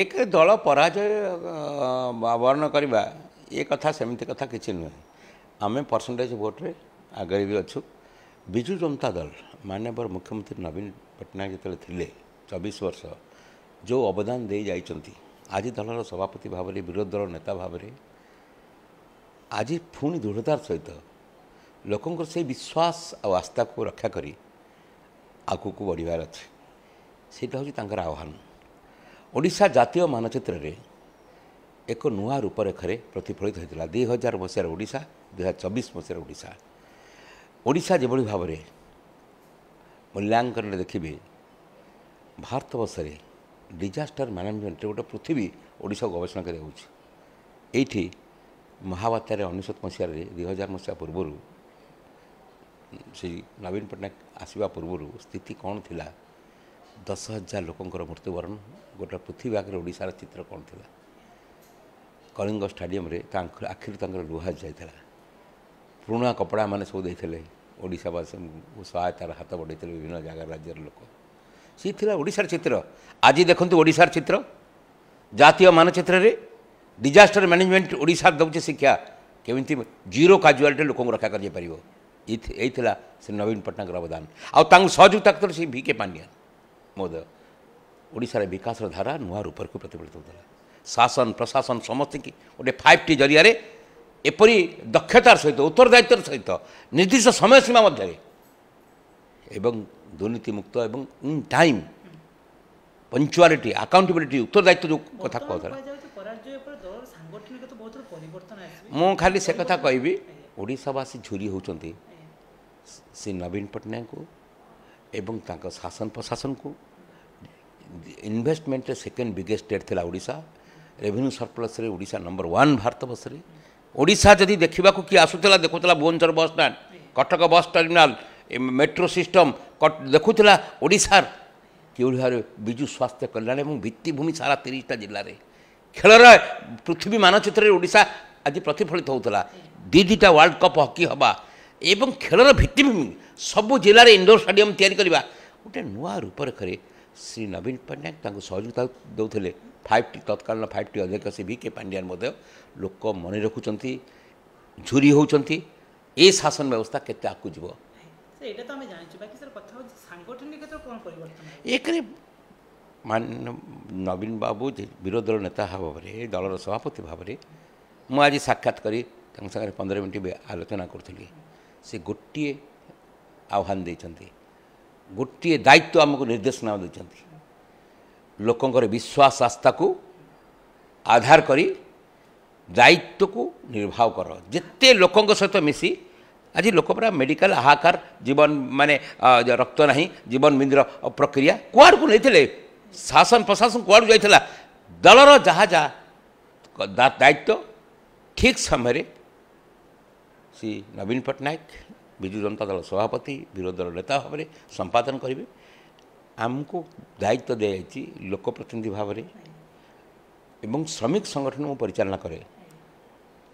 एक दल पराजय कथा बर्ण गर्छ नुहेँ आमे पर्सेन्टेज भोट्रे आगे विजु जनता दल मान्यवर मुख्यमंत्री नवीन पट्टनायके चबिस वर्ष जो अवदान दिइ आज दल सभापति भावी विरोध दल नेता भावी आज पि दृढतार सहित लोक विश्वास आ आस्था को आउ आस्थाको रक्षाकरी आगको बढेर हौ आह्वान ଓଡ଼ିଶା ଜାତୀୟ ମାନଚିତ୍ରରେ ଏକ ନୂଆ ରୂପରେଖରେ ପ୍ରତିଫଳିତ ହୋଇଥିଲା ଦୁଇ ହଜାର ମସିହାରେ ଓଡ଼ିଶା ଦୁଇ ହଜାର ଚବିଶ ମସିହାରେ ଓଡ଼ିଶା ଓଡ଼ିଶା ଯେଭଳି ଭାବରେ ମୂଲ୍ୟାଙ୍କନରେ ଦେଖିବେ ଭାରତବର୍ଷରେ ଡିଜାଷ୍ଟର ମ୍ୟାନେଜମେଣ୍ଟରେ ଗୋଟେ ପୃଥିବୀ ଓଡ଼ିଶା ଗବେଷଣା କରାଯାଉଛି ଏଇଠି ମହାବାତ୍ୟାରେ ଉଣେଇଶହ ମସିହାରେ ଦୁଇ ହଜାର ମସିହା ପୂର୍ବରୁ ସେଇ ନବୀନ ପଟ୍ଟନାୟକ ଆସିବା ପୂର୍ବରୁ ସ୍ଥିତି କ'ଣ ଥିଲା ଦଶ ହଜାର ଲୋକଙ୍କର ମୃତ୍ୟୁବରଣ ଗୋଟେ ପୃଥିବୀ ଆଗରେ ଓଡ଼ିଶାର ଚିତ୍ର କ'ଣ ଥିଲା କଳିଙ୍ଗ ଷ୍ଟାଡ଼ିୟମରେ ତାଙ୍କ ଆଖିରୁ ତାଙ୍କର ଲୁହା ଯାଇଥିଲା ପୁରୁଣା କପଡ଼ାମାନେ ସବୁ ଦେଇଥିଲେ ଓଡ଼ିଶାବାସୀ ସହାୟତାର ହାତ ବଢ଼େଇଥିଲେ ବିଭିନ୍ନ ଜାଗା ରାଜ୍ୟର ଲୋକ ସିଏ ଥିଲା ଓଡ଼ିଶାର ଚିତ୍ର ଆଜି ଦେଖନ୍ତୁ ଓଡ଼ିଶାର ଚିତ୍ର ଜାତୀୟ ମାନଚିତ୍ରରେ ଡିଜାଷ୍ଟର ମ୍ୟାନେଜମେଣ୍ଟ ଓଡ଼ିଶା ଦେଉଛି ଶିକ୍ଷା କେମିତି ଜିରୋ କାଜୁଆଲିଟି ଲୋକଙ୍କୁ ରକ୍ଷା କରାଯାଇପାରିବ ଏଇ ଥିଲା ଶ୍ରୀ ନବୀନ ପଟ୍ଟନାୟକର ଅବଦାନ ଆଉ ତାଙ୍କୁ ସହଯୋଗ ତାକୁ ସେ ଭିକେ ପାଣ୍ଡିଆନ୍ 모더 오디샤ର বিকাশ ধারা নহার উপরକୁ പ്രതിফলিত। शासन प्रशासन समस्तिकी ओडे 5T জরিয়ারে এপরি দক্ষতাৰ সৈতে उत्तरदायित्वৰ সৈতে নিৰ্দিষ্ট সময়সীমাৰ মধ্যেে এবং দুর্নীতিমুক্ত এবং ইন টাইম পঞ্জুৱালিটি একাউন্টেবিলিটি उत्तरदायित्वৰ কথা কোৱা হয়। পৰাজয়ৰ পৰা সাংগঠনিকত বহুত পৰিৱৰ্তন আহিছে। মই খালি সেই কথা ক'ইবি। ওড়িশাবাসী জুলি হৈছந்தி। সে নবীন পটনাৰকো ଏବଂ ତାଙ୍କ ଶାସନ ପ୍ରଶାସନକୁ ଇନଭେଷ୍ଟମେଣ୍ଟରେ ସେକେଣ୍ଡ ବିଗେଷ୍ଟ ଷ୍ଟେଟ୍ ଥିଲା ଓଡ଼ିଶା ରେଭିନ୍ୟୁ ସରପ୍ଲସ୍ରେ ଓଡ଼ିଶା ନମ୍ବର ୱାନ୍ ଭାରତବର୍ଷରେ ଓଡ଼ିଶା ଯଦି ଦେଖିବାକୁ କିଏ ଆସୁଥିଲା ଦେଖୁଥିଲା Bhubaneswar bus stand Cuttack bus terminal metro system ଦେଖୁଥିଲା ଓଡ଼ିଶାର କେଉଁଠି ଭାବରେ ବିଜୁ ସ୍ୱାସ୍ଥ୍ୟ କଲ୍ୟାଣ ଏବଂ ଭିତ୍ତିଭୂମି ସାରା ତିରିଶଟା ଜିଲ୍ଲାରେ ଖେଳର ପୃଥିବୀ ମାନଚିତ୍ରରେ ଓଡ଼ିଶା ଆଜି ପ୍ରତିଫଳିତ ହେଉଥିଲା ଦୁଇ ଦୁଇଟା ୱାର୍ଲଡ଼ କପ୍ ହକି ହେବା ଏବଂ ଖେଳର ଭିତ୍ତିଭୂମି ସବୁ ଜିଲ୍ଲାରେ ଇଣ୍ଡୋର ଷ୍ଟାଡ଼ିୟମ୍ ତିଆରି କରିବା ଗୋଟେ ନୂଆ ରୂପରେଖରେ ଶ୍ରୀ ନବୀନ ପଟ୍ଟନାୟକ ତାଙ୍କୁ ସହଯୋଗିତା ଦେଉଥିଲେ ଫାଇଭ୍ ଟି ତତ୍କାଳୀନ ଫାଇଭ୍ ଟି ଅଧ୍ୟକ୍ଷ ଶ୍ରୀ ଭି କେ ପାଣ୍ଡିଆନ ମଧ୍ୟ ଲୋକ ମନେ ରଖୁଛନ୍ତି ଝୁରି ହେଉଛନ୍ତି ଏ ଶାସନ ବ୍ୟବସ୍ଥା କେତେ ଆଗକୁ ଯିବ ଏକରେ ନବୀନ ବାବୁ ବିରୋଧୀ ଦଳ ନେତା ଭାବରେ ଦଳର ସଭାପତି ଭାବରେ ମୁଁ ଆଜି ସାକ୍ଷାତ କରି ତାଙ୍କ ସାଙ୍ଗରେ ପନ୍ଦର ମିନିଟ୍ ଆଲୋଚନା କରୁଥିଲି ସେ ଗୋଟିଏ ଆହ୍ୱାନ ଦେଇଛନ୍ତି ଗୋଟିଏ ଦାୟିତ୍ୱ ଆମକୁ ନିର୍ଦ୍ଦେଶନାମା ଦେଇଛନ୍ତି ଲୋକଙ୍କର ବିଶ୍ୱାସ ଆସ୍ଥାକୁ ଆଧାର କରି ଦାୟିତ୍ୱକୁ ନିର୍ବାହ କର ଯେତେ ଲୋକଙ୍କ ସହିତ ମିଶି ଆଜି ଲୋକ ପୁରା ମେଡ଼ିକାଲ ହାହାକାର ଜୀବନ ମାନେ ରକ୍ତ ନାହିଁ ଜୀବନ ବିନ୍ଦିର ପ୍ରକ୍ରିୟା କୁଆଡ଼କୁ ନେଇଥିଲେ ଶାସନ ପ୍ରଶାସନ କୁଆଡ଼କୁ ଯାଇଥିଲା ଦଳର ଯାହା ଯାହା ଦାୟିତ୍ୱ ଠିକ୍ ସମୟରେ શ્રી નવીન પટનાયક બીજુ જનતા દળ સભાપતિ વિરોધ દଳ ନେତା ଭାବରେ ସମ୍ପାଦନ କରିବେ ଆମକୁ ଦାୟିତ୍ୱ ଦିଆଯାଇଛି ଲୋକପ୍ରତିନିଧି ଭାବରେ ଏବଂ ଶ୍ରମିକ ସଂଗଠନ ମୁଁ ପରିଚାଳନା କରେ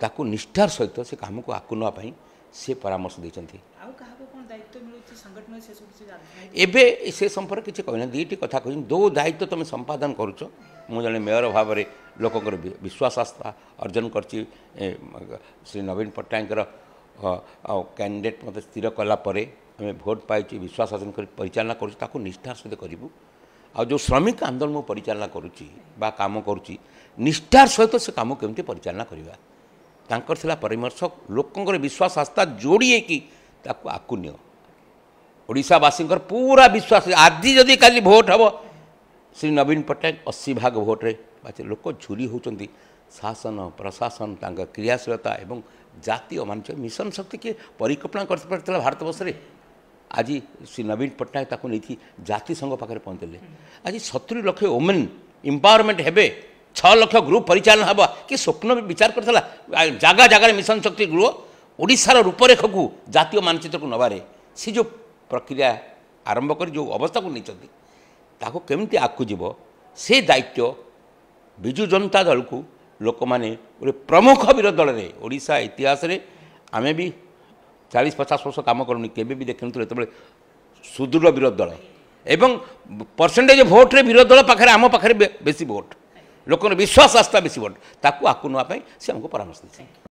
ତାକୁ ନିଷ୍ଠାର ସହିତ ସେ କାମକୁ ଆଗକୁ ନେବା ପାଇଁ ସେ ପରାମର୍ଶ ଦେଇଛନ୍ତି ଏବେ ସେ ସମ୍ପର୍କ କିଛି କହିନା ଦୁଇଟି କଥା କହିଛନ୍ତି ଯେଉଁ ଦାୟିତ୍ୱ ତୁମେ ସମ୍ପାଦନ କରୁଛ ମୁଁ ଜଣେ ମେୟର ଭାବରେ ଲୋକଙ୍କର ବିଶ୍ୱାସ ଆସ୍ଥା ଅର୍ଜନ କରିଛି ଶ୍ରୀ ନବୀନ ପଟ୍ଟନାୟକଙ୍କର କ୍ୟାଣ୍ଡିଡେଟ୍ ମୋତେ ସ୍ଥିର କଲା ପରେ ଆମେ ଭୋଟ୍ ପାଇଛୁ ବିଶ୍ୱାସ ହାସଲ କରି ପରିଚାଳନା କରୁଛୁ ତାକୁ ନିଷ୍ଠା ସହିତ କରିବୁ ଆଉ ଯେଉଁ ଶ୍ରମିକ ଆନ୍ଦୋଳନ ମୁଁ ପରିଚାଳନା କରୁଛି ବା କାମ କରୁଛି ନିଷ୍ଠାର ସହିତ ସେ କାମ କେମିତି ପରିଚାଳନା କରିବା ତାଙ୍କର ଥିଲା ପରାମର୍ଶ ଲୋକଙ୍କର ବିଶ୍ୱାସ ଆସ୍ଥା ଯୋଡ଼ି ହେଇକି ତାକୁ ଆକୁ ନିଅ ଓଡ଼ିଶାବାସୀଙ୍କର ପୁରା ବିଶ୍ୱାସ ଆଜି ଯଦି କାଲି ଭୋଟ୍ ହେବ ଶ୍ରୀ ନବୀନ ପଟ୍ଟନାୟକ ଅଶୀ ଭାଗ ଭୋଟ୍ରେ ବାଛେ ଲୋକ ଝୁରି ହେଉଛନ୍ତି ଶାସନ ପ୍ରଶାସନ ତାଙ୍କ କ୍ରିୟାଶୀଳତା ଏବଂ ଜାତୀୟ ମାନଚିତ୍ର ମିଶନ ଶକ୍ତିକି ପରିକଳ୍ପନା କରିପାରିଥିଲା ଭାରତବର୍ଷରେ ଆଜି ଶ୍ରୀ ନବୀନ ପଟ୍ଟନାୟକ ତାକୁ ନେଇକି ଜାତିସଂଘ ପାଖରେ ପହଞ୍ଚିଲେ ଆଜି ସତୁରି ଲକ୍ଷ ଓମେନ୍ ଏମ୍ପାୱାରମେଣ୍ଟ ହେବେ ଛଅ ଲକ୍ଷ ଗ୍ରୁପ୍ ପରିଚାଳନା ହେବ କି ସ୍ୱପ୍ନ ବି ବିଚାର କରିଥିଲା ଜାଗା ଜାଗାରେ ମିଶନ ଶକ୍ତି ଗୃହ ଓଡ଼ିଶାର ରୂପରେଖକୁ ଜାତୀୟ ମାନଚିତ୍ରକୁ ନେବାରେ ସେ ଯେଉଁ ପ୍ରକ୍ରିୟା ଆରମ୍ଭ କରି ଯେଉଁ ଅବସ୍ଥାକୁ ନେଇଛନ୍ତି ତାକୁ କେମିତି ଆଗକୁ ଯିବ ସେ ଦାୟିତ୍ୱ ବିଜୁ ଜନତା ଦଳକୁ ଲୋକମାନେ ଗୋଟେ ପ୍ରମୁଖ ବିରୋଧୀ ଦଳରେ ଓଡ଼ିଶା ଇତିହାସରେ ଆମେ ବି ଚାଳିଶ ପଚାଶ ବର୍ଷ କାମ କରୁନି କେବେ ବି ଦେଖିନଥିଲୁ ଯେତେବେଳେ ସୁଦୃଢ଼ ବିରୋଧୀ ଦଳ ଏବଂ ପରସେଣ୍ଟେଜ୍ ଭୋଟ୍ରେ ବିରୋଧୀ ଦଳ ପାଖରେ ଆମ ପାଖରେ ବେଶୀ ଭୋଟ୍ ଲୋକଙ୍କର ବିଶ୍ୱାସ ଆସ୍ଥା ବେଶୀ ଭୋଟ୍ ତାକୁ ଆକୁ ନେବା ପାଇଁ ସେ ଆମକୁ ପରାମର୍ଶ ଦେଇଛନ୍ତି